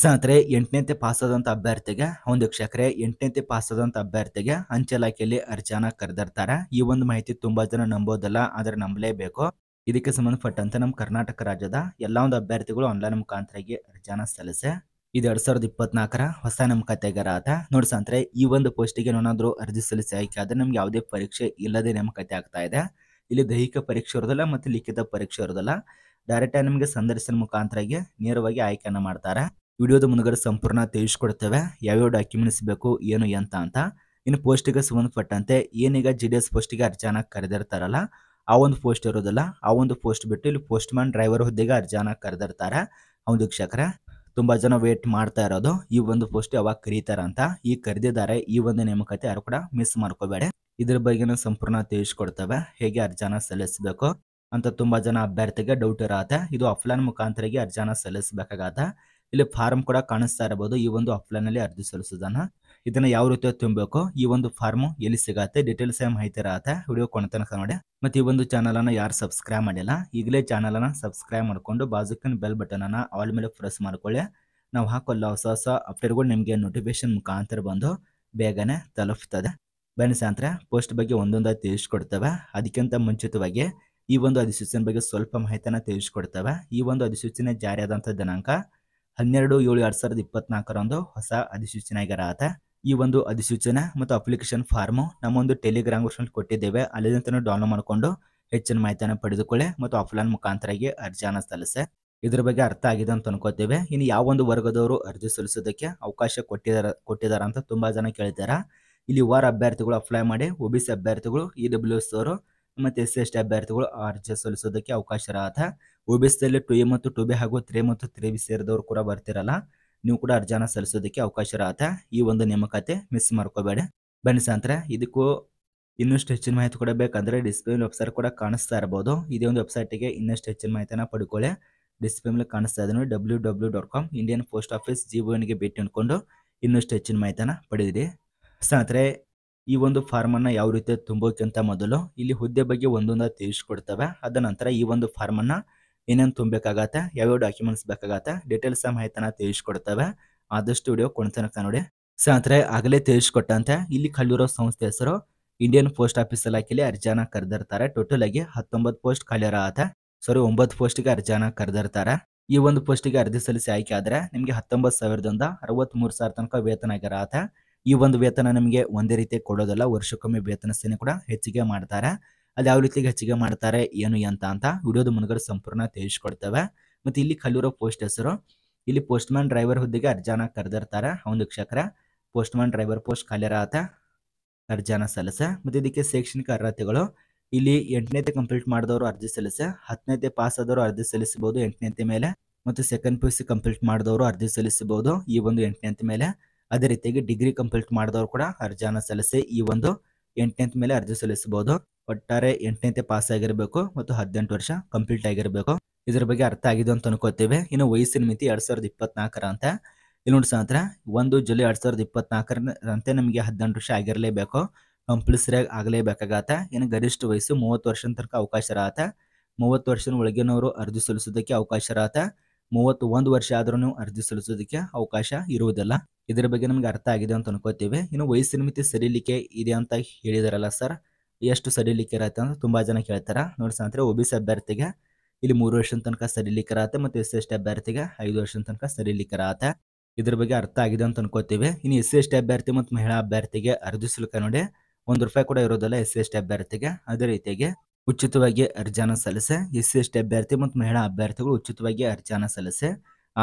ಸ್ನೇಹಿತರೆ ಪಾಸ್ ಆದಂತ ಅಭ್ಯರ್ಥಿಗೆ ಒಂದು ಎಂಟನೇ ಪಾಸ್ ಆದಂತ ಅಭ್ಯರ್ಥಿಗೆ ಇಲಾಖೆಯಲ್ಲಿ ಅರ್ಜಾನ ಕರೆದಿರ್ತಾರೆ ಈ ಒಂದು ಮಾಹಿತಿ ತುಂಬಾ ಜನ ನಂಬೋದಲ್ಲ ಆದರೆ ನಂಬಲೇಬೇಕು ಇದಕ್ಕೆ ಸಂಬಂಧಪಟ್ಟಂತೆ ನಮ್ಮ ಕರ್ನಾಟಕ ರಾಜ್ಯದ ಎಲ್ಲ ಒಂದು ಅಭ್ಯರ್ಥಿಗಳು ಆನ್ಲೈನ್ ಮುಖಾಂತರಾಗಿ ಅರ್ಜಾನ ಸಲ್ಲಿಸೆ ಇದು ಎರಡ್ ಸಾವಿರದ ಇಪ್ಪತ್ನಾಲ್ಕರ ಹೊಸ ನಮ್ಮ ಕತೆಗಾರ ಆತ ನೋಡಿ ಈ ಒಂದು ಪೋಸ್ಟಿಗೆ ಏನಾದರೂ ಅರ್ಜಿ ಸಲ್ಲಿಸಿ ಆಯ್ಕೆ ಆದ್ರೆ ನಮ್ಗೆ ಯಾವುದೇ ಪರೀಕ್ಷೆ ಇಲ್ಲದೆ ನಮ್ಮ ಕತೆ ಆಗ್ತಾ ಇದೆ ಇಲ್ಲಿ ದೈಹಿಕ ಪರೀಕ್ಷೆ ಇರೋದಿಲ್ಲ ಮತ್ತು ಲಿಖಿತ ಪರೀಕ್ಷೆ ಇರೋದಿಲ್ಲ ಡೈರೆಕ್ಟಾಗಿ ನಮಗೆ ಸಂದರ್ಶನ ಮುಖಾಂತರಾಗಿ ನೇರವಾಗಿ ಆಯ್ಕೆಯನ್ನು ಮಾಡ್ತಾರೆ ವಿಡಿಯೋದ ಮುಂದ್ಗಡೆ ಸಂಪೂರ್ಣ ತಿಳಿಸ್ಕೊಡ್ತೇವೆ ಯಾವ್ಯಾವ ಡಾಕ್ಯುಮೆಂಟ್ಸ್ ಬೇಕು ಏನು ಎಂತ ಅಂತ ಇನ್ನು ಪೋಸ್ಟಿಗೆ ಸಂಬಂಧಪಟ್ಟಂತೆ ಏನೀಗ ಜಿ ಡಿ ಎಸ್ ಪೋಸ್ಟಿಗೆ ಅರ್ಜಿಯನ್ನು ಕರೆದಿರ್ತಾರಲ್ಲ ಆ ಒಂದು ಪೋಸ್ಟ್ ಇರೋದಿಲ್ಲ ಆ ಒಂದು ಪೋಸ್ಟ್ ಬಿಟ್ಟು ಇಲ್ಲಿ ಪೋಸ್ಟ್ ಮ್ಯಾನ್ ಡ್ರೈವರ್ ಹುದ್ದೆಗೆ ಅರ್ಜಾನ ಕರೆದಿರ್ತಾರೆ ಅವನ ವೀಕ್ಷಕರ ತುಂಬ ಜನ ವೇಟ್ ಮಾಡ್ತಾ ಇರೋದು ಈ ಒಂದು ಪೋಸ್ಟ್ ಯಾವಾಗ ಕರೀತಾರ ಅಂತ ಈ ಕರೆದಿದ್ದಾರೆ ಈ ಒಂದು ನೇಮಕಾತಿ ಯಾರು ಕೂಡ ಮಿಸ್ ಮಾಡ್ಕೋಬೇಡ ಇದ್ರ ಬಗ್ಗೆನೂ ಸಂಪೂರ್ಣ ತಿಳಿಸ್ಕೊಡ್ತೇವೆ ಹೇಗೆ ಅರ್ಜಿನ ಸಲ್ಲಿಸಬೇಕು ಅಂತ ತುಂಬಾ ಜನ ಅಭ್ಯರ್ಥಿಗೆ ಡೌಟ್ ಇರತ್ತೆ ಇದು ಆಫ್ಲೈನ್ ಮುಖಾಂತರಿಗೆ ಅರ್ಜಿನ ಸಲ್ಲಿಸಬೇಕಾಗತ್ತೆ ಇಲ್ಲಿ ಫಾರ್ಮ್ ಕೂಡ ಕಾಣಿಸ್ತಾ ಇರಬಹುದು ಈ ಒಂದು ಆಫ್ಲೈನ್ ಅಲ್ಲಿ ಅರ್ಜಿ ಸಲ್ಲಿಸೋದನ್ನ ಇದನ್ನ ಯಾವ ರೀತಿ ತುಂಬಬೇಕು ಈ ಒಂದು ಫಾರ್ಮ್ ಎಲ್ಲಿ ಸಿಗತ್ತೆ ಡೀಟೇಲ್ಸ್ ಏನ್ ಮಾಹಿತಿ ಇರತ್ತೆ ವಿಡಿಯೋ ಕೊನೆ ತನಕ ನೋಡಿ ಮತ್ತೆ ಈ ಒಂದು ಚಾನಲ್ ಅನ್ನ ಯಾರು ಸಬ್ಸ್ಕ್ರೈಬ್ ಮಾಡಿಲ್ಲ ಈಗಲೇ ಚಾನಲ್ ಅನ್ನ ಸಬ್ಸ್ಕ್ರೈಬ್ ಮಾಡ್ಕೊಂಡು ಬಾಜುಕಿನ ಬೆಲ್ ಬಟನ್ ಅನ್ನ ಆಲ್ ಮೇಲೆ ಪ್ರೆಸ್ ಮಾಡ್ಕೊಳ್ಳಿ ನಾವು ಹಾಕೊಲ್ಲ ಹೊಸ ಹೊಸ ಅಪ್ಡೇಟ್ಗಳು ನಿಮಗೆ ನೋಟಿಫಿಕೇಶನ್ ಮುಖಾಂತರ ಬಂದು ಬೇಗನೆ ತಲುಪ್ತದೆ ಬನ್ನಿ ಸಾಂತ್ರ ಪೋಸ್ಟ್ ಬಗ್ಗೆ ಒಂದೊಂದಾಗಿ ತಿಳಿಸ್ಕೊಡ್ತವೆ ಅದಕ್ಕಿಂತ ಮುಂಚಿತವಾಗಿ ಈ ಒಂದು ಅಧಿಸೂಚನೆ ಬಗ್ಗೆ ಸ್ವಲ್ಪ ಮಾಹಿತಿಯನ್ನು ತಿಳಿಸ್ಕೊಡ್ತವೆ ಈ ಒಂದು ಅಧಿಸೂಚನೆ ಜಾರಿಯಾದಂಥ ದಿನಾಂಕ ಹನ್ನೆರಡು ಏಳು ಎರಡ್ ಸಾವಿರದ ಇಪ್ಪತ್ನಾಲ್ಕರಂದು ಹೊಸ ಅಧಿಸೂಚನೆ ಆಗಿರತ್ತ ಈ ಒಂದು ಅಧಿಸೂಚನೆ ಮತ್ತು ಅಪ್ಲಿಕೇಶನ್ ಫಾರ್ಮು ಒಂದು ಟೆಲಿಗ್ರಾಮ್ ಗ್ರೂಪ್ನಲ್ಲಿ ಕೊಟ್ಟಿದ್ದೇವೆ ಅಲ್ಲಿಂದ ಡೌನ್ಲೋಡ್ ಮಾಡಿಕೊಂಡು ಹೆಚ್ಚಿನ ಮಾಹಿತಿಯನ್ನು ಪಡೆದುಕೊಳ್ಳಿ ಮತ್ತು ಆಫ್ಲೈನ್ ಮುಖಾಂತರಾಗಿ ಅರ್ಜಿಯನ್ನು ಸಲ್ಲಿಸೆ ಇದ್ರ ಬಗ್ಗೆ ಅರ್ಥ ಆಗಿದೆ ಅಂತ ಅನ್ಕೋತೇವೆ ಇನ್ನು ಯಾವ ಒಂದು ವರ್ಗದವರು ಅರ್ಜಿ ಸಲ್ಲಿಸೋದಕ್ಕೆ ಅವಕಾಶ ಕೊಟ್ಟಿದ್ದಾರೆ ಕೊಟ್ಟಿದ್ದಾರೆ ಅಂತ ತುಂಬಾ ಜನ ಕೇಳಿದ್ದಾರೆ ಇಲ್ಲಿ ವಾರ ಅಭ್ಯರ್ಥಿಗಳು ಅಪ್ಲೈ ಮಾಡಿ ಒ ಅಭ್ಯರ್ಥಿಗಳು ಇ ಡಬ್ಲ್ಯೂ ಎಸ್ ಅವರು ಮತ್ತು ಎಸ್ ಸಿ ಎಸ್ ಟಿ ಅಭ್ಯರ್ಥಿಗಳು ಅರ್ಜಿ ಸಲ್ಲಿಸೋದಕ್ಕೆ ಅವಕಾಶ ಇರತ್ತೆ ಒ ಬಿ ಸಿಯಲ್ಲಿ ಟು ಎ ಮತ್ತು ಟು ಬಿ ಹಾಗೂ ತ್ರೀ ಮತ್ತು ತ್ರೀ ಬಿ ಸೇರಿದವರು ಕೂಡ ಬರ್ತಿರಲ್ಲ ನೀವು ಕೂಡ ಅರ್ಜಿನ ಸಲ್ಲಿಸೋದಕ್ಕೆ ಅವಕಾಶ ಇರತ್ತೆ ಈ ಒಂದು ನೇಮಕಾತಿ ಮಿಸ್ ಮಾಡ್ಕೋಬೇಡಿ ಬನ್ನಿ ಸಾಂತ್ರೆ ಇದಕ್ಕೂ ಇನ್ನಷ್ಟು ಹೆಚ್ಚಿನ ಮಾಹಿತಿ ಕೂಡ ಬೇಕಂದ್ರೆ ಡಿಸ್ಪ್ಲೇ ವೆಬ್ಸೈಟ್ ಕೂಡ ಕಾಣಿಸ್ತಾ ಇರಬಹುದು ಇದೇ ಒಂದು ವೆಬ್ಸೈಟ್ಗೆ ಇನ್ನಷ್ಟು ಹೆಚ್ಚಿನ ಮಾಹಿತಿಯನ್ನು ಪಡ್ಕೊಳ್ಳಿ ಡಿಸ್ಪ್ಲೇ ಮೇಲೆ ಕಾಣಿಸ್ತಾ ಇದ್ದೀನಿ W W dot com Indian post office ಜಿ ಭೇಟಿ ಅಂದ್ಕೊಂಡು ಇನ್ನಷ್ಟು ಹೆಚ್ಚಿನ ಮಾಹಿತಿನ ಪಡೆದಿರಿ ಸ್ನೇಹಿತರೆ ಈ ಒಂದು ಫಾರ್ಮ್ ಅನ್ನ ಯಾವ ರೀತಿ ತುಂಬೋಕ್ಕಿಂತ ಮೊದಲು ಇಲ್ಲಿ ಹುದ್ದೆ ಬಗ್ಗೆ ಒಂದೊಂದ ತಿಳಿಸ್ಕೊಡ್ತವೆ ಅದ ನಂತರ ಈ ಒಂದು ಫಾರ್ಮ್ ಅನ್ನ ಏನೇನು ತುಂಬಬೇಕಾಗತ್ತೆ ಯಾವ್ಯಾವ ಡಾಕ್ಯುಮೆಂಟ್ಸ್ ಬೇಕಾಗತ್ತೆ ಡೀಟೇಲ್ಸ್ ಮಾಹಿತಿನ ತಿಳಿಸ್ಕೊಡ್ತವೆ ಆದಷ್ಟು ವಿಡಿಯೋ ಕೊಡ್ತನಕ ನೋಡಿ ಸ್ನೇಹಿತರೆ ಆಗಲೇ ತಿಳಿಸ್ಕೊಟ್ಟಂತೆ ಇಲ್ಲಿ ಕಲ್ಲಿರೋ ಸಂಸ್ಥೆ ಹೆಸರು ಇಂಡಿಯನ್ ಪೋಸ್ಟ್ ಆಫೀಸ್ ಇಲಾಖೆಯಲ್ಲಿ ಅರ್ಜಿಯನ್ನ ಕರೆದಿರ್ತಾರೆ ಟೋಟಲ್ ಆಗಿ ಹತ್ತೊಂಬತ್ತು ಪೋಸ್ಟ್ ಖಾಲಿರತ್ತೆ ಆತ ಸಾರಿ ಒಂಬತ್ತು ಪೋಸ್ಟಿಗೆ ಅರ್ಜಾನ ಕರೆದಿರ್ತಾರೆ ಈ ಒಂದು ಪೋಸ್ಟಿಗೆ ಅರ್ಜಿ ಸಲ್ಲಿಸಿ ಆಯ್ಕೆ ಆದ್ರೆ ನಿಮಗೆ ಹತ್ತೊಂಬತ್ತು ಸಾವಿರದಿಂದ ಅರವತ್ತ್ಮೂರು ಸಾವಿರ ತನಕ ವೇತನ ಆಗಿರ ಆತ ಈ ಒಂದು ವೇತನ ನಮಗೆ ಒಂದೇ ರೀತಿ ಕೊಡೋದಲ್ಲ ವರ್ಷಕ್ಕೊಮ್ಮೆ ವೇತನ ಸೇನೆ ಕೂಡ ಹೆಚ್ಚಿಗೆ ಮಾಡ್ತಾರೆ ಅದು ಯಾವ ರೀತಿಗೆ ಹೆಚ್ಚಿಗೆ ಮಾಡ್ತಾರೆ ಏನು ಅಂತ ಅಂತ ವಿಡಿಯೋದ ಮುನ್ಗಡೆ ಸಂಪೂರ್ಣ ತಿಳಿಸ್ಕೊಡ್ತೇವೆ ಮತ್ತೆ ಇಲ್ಲಿ ಕಲ್ಲೂರ ಪೋಸ್ಟ್ ಹೆಸರು ಇಲ್ಲಿ ಮ್ಯಾನ್ ಡ್ರೈವರ್ ಹುದ್ದೆಗೆ ಅರ್ಜಾನ ಕರೆದಿರ್ತಾರೆ ಒಂದು ಪೋಸ್ಟ್ ಪೋಸ್ಟ್ಮ್ಯಾನ್ ಡ್ರೈವರ್ ಪೋಸ್ಟ್ ಆತ ಅರ್ಜಾನ ಸಲ್ಲಿಸೆ ಮತ್ತೆ ಇದಕ್ಕೆ ಶೈಕ್ಷಣಿಕ ಅರ್ಹತೆಗಳು ಇಲ್ಲಿ ಎಂಟನೇತೆ ಕಂಪ್ಲೀಟ್ ಮಾಡಿದವರು ಅರ್ಜಿ ಸಲ್ಲಿಸೆ ಹತ್ತನೇತೆ ಪಾಸ್ ಆದವರು ಅರ್ಜಿ ಸಲ್ಲಿಸಬಹುದು ಎಂಟನೇತೆ ಮೇಲೆ ಮತ್ತು ಸೆಕೆಂಡ್ ಪಿ ಯು ಕಂಪ್ಲೀಟ್ ಮಾಡಿದವರು ಅರ್ಜಿ ಸಲ್ಲಿಸಬಹುದು ಈ ಒಂದು ಎಂಟನೇತೆ ಮೇಲೆ ಅದೇ ರೀತಿಯಾಗಿ ಡಿಗ್ರಿ ಕಂಪ್ಲೀಟ್ ಮಾಡಿದವರು ಕೂಡ ಅರ್ಜಿಯನ್ನು ಸಲ್ಲಿಸಿ ಈ ಒಂದು ಎಂಟನೇತ್ ಮೇಲೆ ಅರ್ಜಿ ಸಲ್ಲಿಸಬಹುದು ಒಟ್ಟಾರೆ ಎಂಟನೇತೆ ಪಾಸ್ ಆಗಿರಬೇಕು ಮತ್ತು ಹದಿನೆಂಟು ವರ್ಷ ಕಂಪ್ಲೀಟ್ ಆಗಿರಬೇಕು ಇದರ ಬಗ್ಗೆ ಅರ್ಥ ಆಗಿದೆ ಅಂತ ಅನ್ಕೋತೇವೆ ಇನ್ನು ವಯಸ್ಸಿನ ಮಿತಿ ಎರಡ್ ಸಾವಿರದ ಇಪ್ಪತ್ನಾಲ್ಕರ ಅಂತ ಇಲ್ಲಿ ನೋಡಿ ಸ್ನೇಹಿತರೆ ಒಂದು ಜುಲೈ ಎರಡ್ ಸಾವಿರದ ಅಂತೆ ನಮಗೆ ಹದಿನೆಂಟು ವರ್ಷ ಆಗಿರಲೇಬೇಕು ಕಂಪಲ್ಸರಿ ಆಗಲೇಬೇಕಾಗತ್ತೆ ಇನ್ನು ಗರಿಷ್ಠ ವಯಸ್ಸು ಮೂವತ್ತು ವರ್ಷದ ತನಕ ಅವಕಾಶ ಇರತ್ತೆ ಮೂವತ್ತು ವರ್ಷದ ಒಳಗಿನವರು ಅರ್ಜಿ ಸಲ್ಲಿಸೋದಕ್ಕೆ ಅವಕಾಶ ಇರತ್ತೆ ಮೂವತ್ತು ಒಂದು ವರ್ಷ ಆದ್ರೂ ನೀವು ಅರ್ಜಿ ಸಲ್ಲಿಸೋದಕ್ಕೆ ಅವಕಾಶ ಇರುವುದಿಲ್ಲ ಇದರ ಬಗ್ಗೆ ನಮ್ಗೆ ಅರ್ಥ ಆಗಿದೆ ಅಂತ ಅನ್ಕೋತೀವಿ ಇನ್ನು ವಯಸ್ಸಿನ ಮಿತಿ ಸಡಿಲಿಕೆ ಇದೆ ಅಂತ ಹೇಳಿದಾರಲ್ಲ ಸರ್ ಎಷ್ಟು ಸಡಿಲಿಕೆ ಇರತ್ತೆ ಅಂತ ತುಂಬಾ ಜನ ಕೇಳ್ತಾರೆ ನೋಡಿ ಸ್ನೇಹಿತರೆ ಒ ಬಿ ಸಿ ಅಭ್ಯರ್ಥಿಗೆ ಇಲ್ಲಿ ಮೂರು ವರ್ಷದ ತನಕ ಸಡಿಲಿಕೆ ಇರತ್ತೆ ಮತ್ತು ಎಸ್ ಸಿ ಎಸ್ ಟಿ ಅಭ್ಯರ್ಥಿಗೆ ಐದು ವರ್ಷದ ತನಕ ಸಡಿಲಿಕೆ ಇರತ್ತೆ ಇದ್ರ ಬಗ್ಗೆ ಅರ್ಥ ಆಗಿದೆ ಅಂತ ಅನ್ಕೋತೀವಿ ಇನ್ನು ಎಸ್ ಸಿ ಎಸ್ ಟಿ ಅಭ್ಯರ್ಥಿ ಮತ್ತು ಮಹಿಳಾ ಅಭ್ಯರ್ಥಿಗೆ ಅರ್ಜಿ ಸಲ್ಕ ನೋಡಿ ಒಂದು ರೂಪಾಯಿ ಕೂಡ ಇರೋದಿಲ್ಲ ಎಸ್ ಸಿ ಎಸ್ ಟಿ ಅಭ್ಯರ್ಥಿಗೆ ಅದೇ ರೀತಿಯಾಗಿ ಉಚಿತವಾಗಿ ಅರ್ಜಾನ ಸಲ್ಲಿಸೆ ಎಸ್ ಸಿ ಎಸ್ಟಿ ಅಭ್ಯರ್ಥಿ ಮತ್ತು ಮಹಿಳಾ ಅಭ್ಯರ್ಥಿಗಳು ಉಚಿತವಾಗಿ ಅರ್ಜಿಯನ್ನ ಸಲ್ಲಿಸೆ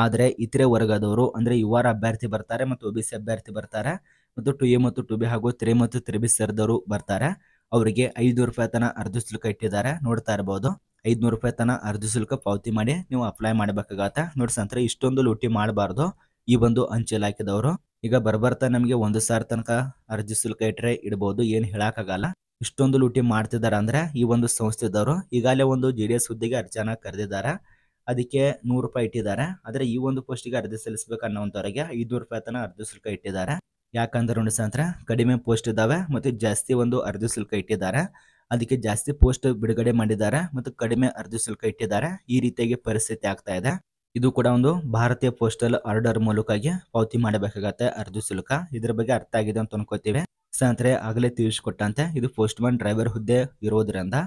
ಆದರೆ ಇತರೆ ವರ್ಗದವರು ಅಂದರೆ ಯು ಆರ್ ಅಭ್ಯರ್ಥಿ ಬರ್ತಾರೆ ಮತ್ತು ಒ ಬಿ ಸಿ ಅಭ್ಯರ್ಥಿ ಬರ್ತಾರೆ ಮತ್ತು ಟು ಎ ಮತ್ತು ಟು ಬಿ ಹಾಗೂ ತ್ರೀ ಮತ್ತು ತ್ರಿ ಬಿ ಸರ್ದವರು ಬರ್ತಾರೆ ಅವರಿಗೆ ಐದುನೂರು ರೂಪಾಯಿ ತನ ಅರ್ಜಿ ಶುಲ್ಕ ಇಟ್ಟಿದ್ದಾರೆ ನೋಡ್ತಾ ಇರ್ಬೋದು ಐದುನೂರು ರೂಪಾಯಿ ತನ ಅರ್ಜಿ ಶುಲ್ಕ ಪಾವತಿ ಮಾಡಿ ನೀವು ಅಪ್ಲೈ ಮಾಡಬೇಕಾಗತ್ತೆ ನೋಡಿ ಸಂತರ ಇಷ್ಟೊಂದು ಲೂಟಿ ಮಾಡಬಾರ್ದು ಈ ಒಂದು ಅಂಚೆ ಹಾಕಿದವರು ಈಗ ಬರಬರ್ತಾ ನಮಗೆ ಒಂದು ಸಾವಿರ ತನಕ ಅರ್ಜಿ ಶುಲ್ಕ ಇಟ್ಟರೆ ಇಡ್ಬೋದು ಏನು ಹೇಳೋಕ್ಕಾಗಲ್ಲ ಇಷ್ಟೊಂದು ಲೂಟಿ ಮಾಡ್ತಿದ್ದಾರೆ ಅಂದ್ರೆ ಈ ಒಂದು ಸಂಸ್ಥೆದವರು ಈಗಾಗಲೇ ಒಂದು ಜೆ ಡಿ ಎಸ್ ಹುದ್ದೆಗೆ ಅರ್ಜಿಯನ್ನು ಕರೆದಿದ್ದಾರೆ ಅದಕ್ಕೆ ನೂರು ರೂಪಾಯಿ ಇಟ್ಟಿದ್ದಾರೆ ಆದರೆ ಈ ಒಂದು ಪೋಸ್ಟಿಗೆ ಅರ್ಜಿ ಸಲ್ಲಿಸಬೇಕು ಅನ್ನೋಂಥವ್ರಿಗೆ ಐದುನೂರು ರೂಪಾಯಿ ತನ ಅರ್ಜಿ ಶುಲ್ಕ ಇಟ್ಟಿದ್ದಾರೆ ಯಾಕಂದ್ರೆ ನೋಡಿ ಸಂತ್ರ ಕಡಿಮೆ ಪೋಸ್ಟ್ ಇದ್ದಾವೆ ಮತ್ತೆ ಜಾಸ್ತಿ ಒಂದು ಅರ್ಜಿ ಶುಲ್ಕ ಇಟ್ಟಿದ್ದಾರೆ ಅದಕ್ಕೆ ಜಾಸ್ತಿ ಪೋಸ್ಟ್ ಬಿಡುಗಡೆ ಮಾಡಿದ್ದಾರೆ ಮತ್ತು ಕಡಿಮೆ ಅರ್ಜಿ ಶುಲ್ಕ ಇಟ್ಟಿದ್ದಾರೆ ಈ ರೀತಿಯಾಗಿ ಪರಿಸ್ಥಿತಿ ಆಗ್ತಾ ಇದೆ ಇದು ಕೂಡ ಒಂದು ಭಾರತೀಯ ಪೋಸ್ಟಲ್ ಆರ್ಡರ್ ಮೂಲಕವಾಗಿ ಪಾವತಿ ಮಾಡಬೇಕಾಗತ್ತೆ ಅರ್ಜಿ ಶುಲ್ಕ ಇದ್ರ ಬಗ್ಗೆ ಅರ್ಥ ಆಗಿದೆ ಅಂತ ಅನ್ಕೋತೀವಿ ಸ್ನೇಹಿತರೆ ಆಗಲೇ ತಿಳಿಸಿಕೊಟ್ಟಂತೆ ಇದು ಪೋಸ್ಟ್ ಡ್ರೈವರ್ ಹುದ್ದೆ ಇರೋದ್ರಿಂದ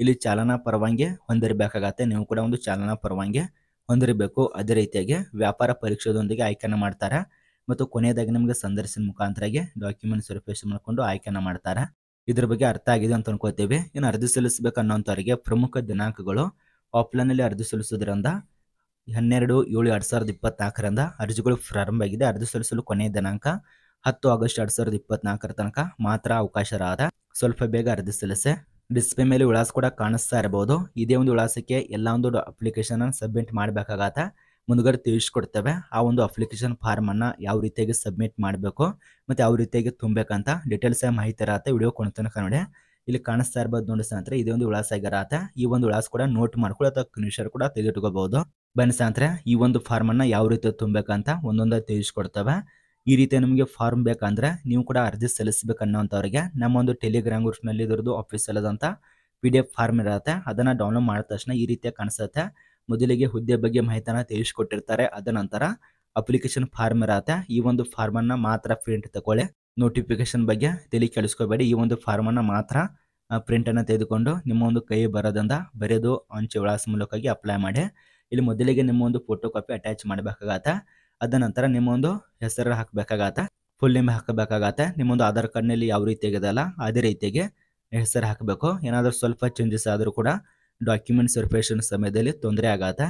ಇಲ್ಲಿ ಚಾಲನಾ ಪರವಾಗಿ ಹೊಂದಿರಬೇಕಾಗತ್ತೆ ನೀವು ಕೂಡ ಒಂದು ಚಾಲನಾ ಪರವಾಗಿ ಹೊಂದಿರಬೇಕು ಅದೇ ರೀತಿಯಾಗಿ ವ್ಯಾಪಾರ ಪರೀಕ್ಷೆದೊಂದಿಗೆ ಆಯ್ಕೆಯನ್ನು ಮಾಡ್ತಾರೆ ಮತ್ತು ಕೊನೆಯದಾಗಿ ನಿಮಗೆ ಸಂದರ್ಶನ ಮುಖಾಂತರಾಗಿ ಡಾಕ್ಯುಮೆಂಟ್ಸ್ ವೆರಿಫಿಕೇಶನ್ ಮಾಡಿಕೊಂಡು ಆಯ್ಕೆಯನ್ನು ಮಾಡ್ತಾರೆ ಇದ್ರ ಬಗ್ಗೆ ಅರ್ಥ ಆಗಿದೆ ಅಂತ ಅನ್ಕೋತೀವಿ ಇನ್ನು ಅರ್ಜಿ ಸಲ್ಲಿಸಬೇಕು ಅನ್ನೋಂಥವರಿಗೆ ಪ್ರಮುಖ ದಿನಾಂಕಗಳು ಆಫ್ಲೈನಲ್ಲಿ ಅರ್ಜಿ ಸಲ್ಲಿಸೋದ್ರಿಂದ ಹನ್ನೆರಡು ಏಳು ಎರಡು ಸಾವಿರದ ಇಪ್ಪತ್ನಾಲ್ಕರಿಂದ ಅರ್ಜಿಗಳು ಪ್ರಾರಂಭ ಆಗಿದೆ ಅರ್ಜಿ ಸಲ್ಲಿಸಲು ಕೊನೆಯ ದಿನಾಂಕ ಹತ್ತು ಆಗಸ್ಟ್ ಎರಡ್ ಸಾವಿರದ ಇಪ್ಪತ್ನಾಲ್ಕರ ತನಕ ಮಾತ್ರ ಅವಕಾಶರಾದ ಸ್ವಲ್ಪ ಬೇಗ ಅರ್ಜಿ ಸಲ್ಲಿಸಿ ಡಿಸ್ಪ್ಲೇ ಮೇಲೆ ವಿಳಾಸ ಕೂಡ ಕಾಣಿಸ್ತಾ ಇರಬಹುದು ಇದೇ ಒಂದು ವಿಳಾಸಕ್ಕೆ ಎಲ್ಲ ಒಂದು ಅಪ್ಲಿಕೇಶನ್ ಸಬ್ಮಿಟ್ ಮಾಡಬೇಕಾಗತ್ತ ಮುಂದುಗಡೆ ತಿಳಿಸ್ಕೊಡ್ತೇವೆ ಆ ಒಂದು ಅಪ್ಲಿಕೇಶನ್ ಫಾರ್ಮ್ ಅನ್ನ ಯಾವ ರೀತಿಯಾಗಿ ಸಬ್ಮಿಟ್ ಮಾಡಬೇಕು ಮತ್ತೆ ಯಾವ ರೀತಿಯಾಗಿ ತುಂಬಬೇಕಂತ ಡೀಟೇಲ್ಸ್ ಮಾಹಿತಿ ಇರತ್ತೆ ವಿಡಿಯೋ ಕೊಡ್ತನಕ ನೋಡಿ ಇಲ್ಲಿ ಕಾಣಿಸ್ತಾ ಇರಬಹುದು ನೋಡಿ ಸ್ನೇಹಿತರೆ ಇದೇ ಒಂದು ವಿಳಾಸ ಆಗಿರತ್ತೆ ಈ ಒಂದು ವಿಳಾಸ ಕೂಡ ನೋಟ್ ಮಾಡ್ಕೊಳ್ಳಿ ಅಥವಾ ಕನಿಷರ್ ಕೂಡ ತೆಗೆದುಕೋಬಹುದು ಬನ್ನಿ ಸಂತ್ರ ಈ ಒಂದು ಫಾರ್ಮ್ ಅನ್ನ ಯಾವ ರೀತಿ ತುಂಬಬೇಕಂತ ಒಂದೊಂದಾಗಿ ತಿಳಿಸ್ಕೊಡ್ತೇವೆ ಈ ರೀತಿ ನಿಮಗೆ ಫಾರ್ಮ್ ಬೇಕಂದ್ರೆ ನೀವು ಕೂಡ ಅರ್ಜಿ ನಮ್ಮ ಒಂದು ಟೆಲಿಗ್ರಾಮ್ ಗ್ರೂಪ್ನಲ್ಲಿ ಇದ್ರದ್ದು ಆಫೀಸ್ ಅಲ್ಲದಂತ ಪಿ ಡಿ ಎಫ್ ಫಾರ್ಮ್ ಇರುತ್ತೆ ಅದನ್ನು ಡೌನ್ಲೋಡ್ ಮಾಡಿದ ತಕ್ಷಣ ಈ ರೀತಿ ಕಾಣಿಸುತ್ತೆ ಮೊದಲಿಗೆ ಹುದ್ದೆ ಬಗ್ಗೆ ಮಾಹಿತಿಯನ್ನ ತಿಳಿಸ್ಕೊಟ್ಟಿರ್ತಾರೆ ಅದ ನಂತರ ಅಪ್ಲಿಕೇಶನ್ ಫಾರ್ಮ್ ಇರುತ್ತೆ ಈ ಒಂದು ಫಾರ್ಮನ್ನು ಮಾತ್ರ ಪ್ರಿಂಟ್ ತಗೊಳ್ಳಿ ನೋಟಿಫಿಕೇಶನ್ ಬಗ್ಗೆ ತಲೆ ಕೇಳಿಸ್ಕೋಬೇಡಿ ಈ ಒಂದು ಫಾರ್ಮನ್ನು ಮಾತ್ರ ಪ್ರಿಂಟನ್ನು ತೆಗೆದುಕೊಂಡು ನಿಮ್ಮ ಒಂದು ಕೈ ಬರೋದಿಂದ ಬರೆದು ಅಂಚೆ ವಿಳಾಸ ಮೂಲಕವಾಗಿ ಅಪ್ಲೈ ಮಾಡಿ ಇಲ್ಲಿ ಮೊದಲಿಗೆ ನಿಮ್ಮ ಒಂದು ಫೋಟೋ ಕಾಪಿ ಅಟ್ಯಾಚ್ ಮಾಡಬೇಕಾಗತ್ತೆ ಅದ ನಂತರ ನಿಮ್ಮೊಂದು ಹೆಸರು ಹಾಕಬೇಕಾಗತ್ತೆ ಫುಲ್ ನೇಮ್ ಹಾಕಬೇಕಾಗತ್ತೆ ನಿಮ್ಮೊಂದು ಆಧಾರ್ ಕಾರ್ಡ್ನಲ್ಲಿ ಯಾವ ರೀತಿ ಇದೆಯಲ್ಲ ಅದೇ ರೀತಿಯಾಗಿ ಹೆಸರು ಹಾಕಬೇಕು ಏನಾದರೂ ಸ್ವಲ್ಪ ಚೇಂಜಸ್ ಆದರೂ ಕೂಡ ಡಾಕ್ಯುಮೆಂಟ್ಸ್ ವೆರಿಫಿಕೇಷನ್ ಸಮಯದಲ್ಲಿ ತೊಂದರೆ ಆಗತ್ತೆ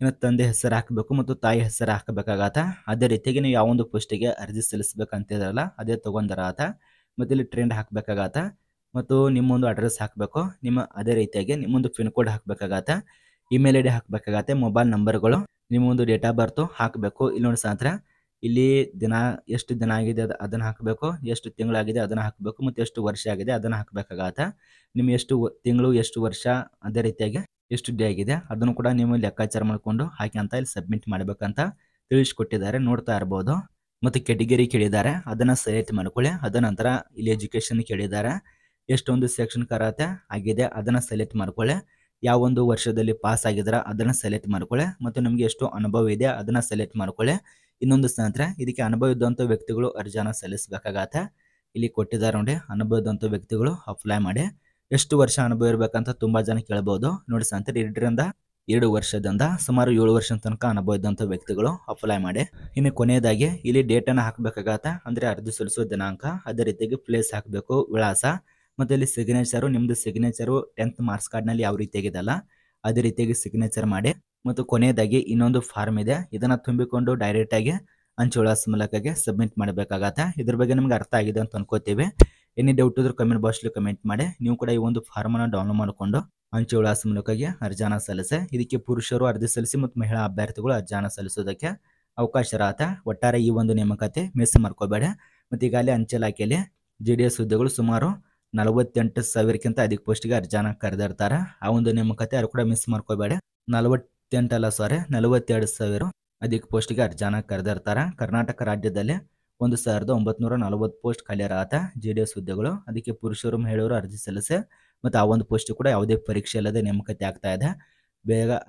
ಇನ್ನು ತಂದೆ ಹೆಸರು ಹಾಕಬೇಕು ಮತ್ತು ತಾಯಿ ಹೆಸರು ಹಾಕಬೇಕಾಗತ್ತೆ ಅದೇ ರೀತಿಯಾಗಿ ನೀವು ಯಾವೊಂದು ಪೋಸ್ಟಿಗೆ ಅರ್ಜಿ ಸಲ್ಲಿಸಬೇಕಂತಿದ್ರಲ್ಲ ಅದೇ ತೊಗೊಂಡರಾತ ಮತ್ತು ಇಲ್ಲಿ ಟ್ರೆಂಡ್ ಹಾಕಬೇಕಾಗತ್ತೆ ಮತ್ತು ನಿಮ್ಮೊಂದು ಅಡ್ರೆಸ್ ಹಾಕಬೇಕು ನಿಮ್ಮ ಅದೇ ರೀತಿಯಾಗಿ ನಿಮ್ಮೊಂದು ಪಿನ್ ಕೋಡ್ ಹಾಕಬೇಕಾಗತ್ತೆ ಇಮೇಲ್ ಐ ಡಿ ಹಾಕಬೇಕಾಗತ್ತೆ ಮೊಬೈಲ್ ನಂಬರ್ಗಳು ನಿಮಗೊಂದು ಡೇಟ್ ಆಫ್ ಬರ್ತು ಹಾಕಬೇಕು ಇಲ್ಲಿ ನೋಡಿ ಇಲ್ಲಿ ದಿನ ಎಷ್ಟು ದಿನ ಆಗಿದೆ ಅದು ಅದನ್ನು ಹಾಕಬೇಕು ಎಷ್ಟು ತಿಂಗಳಾಗಿದೆ ಅದನ್ನು ಹಾಕಬೇಕು ಮತ್ತು ಎಷ್ಟು ವರ್ಷ ಆಗಿದೆ ಅದನ್ನು ಹಾಕಬೇಕಾಗತ್ತೆ ನಿಮ್ಮ ಎಷ್ಟು ತಿಂಗಳು ಎಷ್ಟು ವರ್ಷ ಅದೇ ರೀತಿಯಾಗಿ ಎಷ್ಟು ಡೇ ಆಗಿದೆ ಅದನ್ನು ಕೂಡ ನೀವು ಲೆಕ್ಕಾಚಾರ ಮಾಡಿಕೊಂಡು ಹಾಕಿ ಅಂತ ಇಲ್ಲಿ ಸಬ್ಮಿಟ್ ಮಾಡಬೇಕಂತ ತಿಳಿಸ್ಕೊಟ್ಟಿದ್ದಾರೆ ನೋಡ್ತಾ ಇರ್ಬೋದು ಮತ್ತು ಕೆಟಗರಿ ಕೇಳಿದ್ದಾರೆ ಅದನ್ನು ಸೆಲೆಕ್ಟ್ ಮಾಡ್ಕೊಳ್ಳಿ ಅದ ನಂತರ ಇಲ್ಲಿ ಎಜುಕೇಷನ್ ಕೇಳಿದ್ದಾರೆ ಎಷ್ಟೊಂದು ಸೆಕ್ಷನ್ ಕರತೆ ಆಗಿದೆ ಅದನ್ನು ಸೆಲೆಕ್ಟ್ ಮಾಡ್ಕೊಳ್ಳಿ ಯಾವ ಒಂದು ವರ್ಷದಲ್ಲಿ ಪಾಸ್ ಆಗಿದ್ರ ಅದನ್ನ ಸೆಲೆಕ್ಟ್ ಮಾಡ್ಕೊಳ್ಳೆ ಮತ್ತು ನಿಮಗೆ ಎಷ್ಟು ಅನುಭವ ಇದೆ ಅದನ್ನ ಸೆಲೆಕ್ಟ್ ಮಾಡ್ಕೊಳ್ಳೆ ಇನ್ನೊಂದು ಸ್ನೇಹಿತರೆ ಇದಕ್ಕೆ ಅನುಭವ ಇದ್ದಂಥ ವ್ಯಕ್ತಿಗಳು ಅರ್ಜಿನ ಸಲ್ಲಿಸಬೇಕಾಗತ್ತೆ ಇಲ್ಲಿ ಕೊಟ್ಟಿದ್ದಾರೆ ನೋಡಿ ಅನುಭವ ಇದ್ದಂಥ ವ್ಯಕ್ತಿಗಳು ಅಪ್ಲೈ ಮಾಡಿ ಎಷ್ಟು ವರ್ಷ ಅನುಭವ ಇರಬೇಕಂತ ತುಂಬ ಜನ ಕೇಳ್ಬೋದು ನೋಡಿ ಸ್ನೇಹಿತರೆ ಎರಡರಿಂದ ಎರಡು ವರ್ಷದಿಂದ ಸುಮಾರು ಏಳು ವರ್ಷ ತನಕ ಅನುಭವ ಇದ್ದಂಥ ವ್ಯಕ್ತಿಗಳು ಅಪ್ಲೈ ಮಾಡಿ ಇನ್ನು ಕೊನೆಯದಾಗಿ ಇಲ್ಲಿ ಡೇಟನ್ನು ಹಾಕಬೇಕಾಗತ್ತೆ ಅಂದರೆ ಅರ್ಜಿ ಸಲ್ಲಿಸುವ ದಿನಾಂಕ ಅದೇ ರೀತಿಯಾಗಿ ಪ್ಲೇಸ್ ಹಾಕಬೇಕು ವಿಳಾಸ ಮತ್ತೆ ಇಲ್ಲಿ ಸಿಗ್ನೇಚರು ನಿಮ್ಮದು ಸಿಗ್ನೇಚರ್ ಟೆಂತ್ ಮಾರ್ಕ್ಸ್ ಕಾರ್ಡ್ ನಲ್ಲಿ ಯಾವ ರೀತಿಯಾಗಿದೆಲ್ಲ ಅದೇ ರೀತಿಯಾಗಿ ಸಿಗ್ನೇಚರ್ ಮಾಡಿ ಮತ್ತು ಕೊನೆಯದಾಗಿ ಇನ್ನೊಂದು ಫಾರ್ಮ್ ಇದೆ ಇದನ್ನ ತುಂಬಿಕೊಂಡು ಡೈರೆಕ್ಟಾಗಿ ವಿಳಾಸ ಮೂಲಕಗೆ ಸಬ್ಮಿಟ್ ಮಾಡಬೇಕಾಗತ್ತೆ ಇದ್ರ ಬಗ್ಗೆ ನಿಮ್ಗೆ ಅರ್ಥ ಆಗಿದೆ ಅಂತ ಅನ್ಕೋತೀವಿ ಎನಿ ಡೌಟ್ ಇದ್ರೂ ಕಮೆಂಟ್ ಬಾಕ್ಸ್ಲಿ ಕಮೆಂಟ್ ಮಾಡಿ ನೀವು ಕೂಡ ಈ ಒಂದು ಫಾರ್ಮ್ ಫಾರ್ಮನ್ನು ಡೌನ್ಲೋಡ್ ಮಾಡಿಕೊಂಡು ಅಂಚೆ ವಿಳಾಸ ಮೂಲಕಗೆ ಅರ್ಜಾನ ಸಲ್ಲಿಸೆ ಇದಕ್ಕೆ ಪುರುಷರು ಅರ್ಜಿ ಸಲ್ಲಿಸಿ ಮತ್ತು ಮಹಿಳಾ ಅಭ್ಯರ್ಥಿಗಳು ಅರ್ಜಾನ ಸಲ್ಲಿಸೋದಕ್ಕೆ ಅವಕಾಶ ಇರತ್ತೆ ಒಟ್ಟಾರೆ ಈ ಒಂದು ನೇಮಕಾತಿ ಮಿಸ್ ಮಾಡ್ಕೋಬೇಡ ಮತ್ತೆ ಈಗಾಗಲೇ ಅಂಚೆ ಇಲಾಖೆಯಲ್ಲಿ ಜೆ ಡಿ ಎಸ್ ಹುದ್ದೆಗಳು ಸುಮಾರು ನಲವತ್ತೆಂಟು ಸಾವಿರಕ್ಕಿಂತ ಅಧಿಕ ಪೋಸ್ಟ್ಗೆ ಅರ್ಜಾನ ಕರೆದಿರ್ತಾರೆ ಆ ಒಂದು ನೇಮಕತೆ ಅದು ಕೂಡ ಮಿಸ್ ಮಾಡ್ಕೋಬೇಡ ನಲವತ್ತೆಂಟಲ್ಲ ಸಾರಿ ನಲವತ್ತೆರಡು ಸಾವಿರ ಅಧಿಕ ಪೋಸ್ಟ್ಗೆ ಅರ್ಜಾನ ಕರೆದಿರ್ತಾರೆ ಕರ್ನಾಟಕ ರಾಜ್ಯದಲ್ಲಿ ಒಂದು ಸಾವಿರದ ಒಂಬತ್ತು ನಲವತ್ತು ಪೋಸ್ಟ್ ಖಾಲಿಯರಾತ ಜೆ ಡಿ ಎಸ್ ಹುದ್ದೆಗಳು ಅದಕ್ಕೆ ಪುರುಷರು ಮಹಿಳೆಯರು ಅರ್ಜಿ ಸಲ್ಲಿಸಿ ಮತ್ತು ಆ ಒಂದು ಪೋಸ್ಟ್ ಕೂಡ ಯಾವುದೇ ಪರೀಕ್ಷೆ ಇಲ್ಲದೆ ನೇಮಕತೆ ಆಗ್ತಾ ಇದೆ ಬೇಗ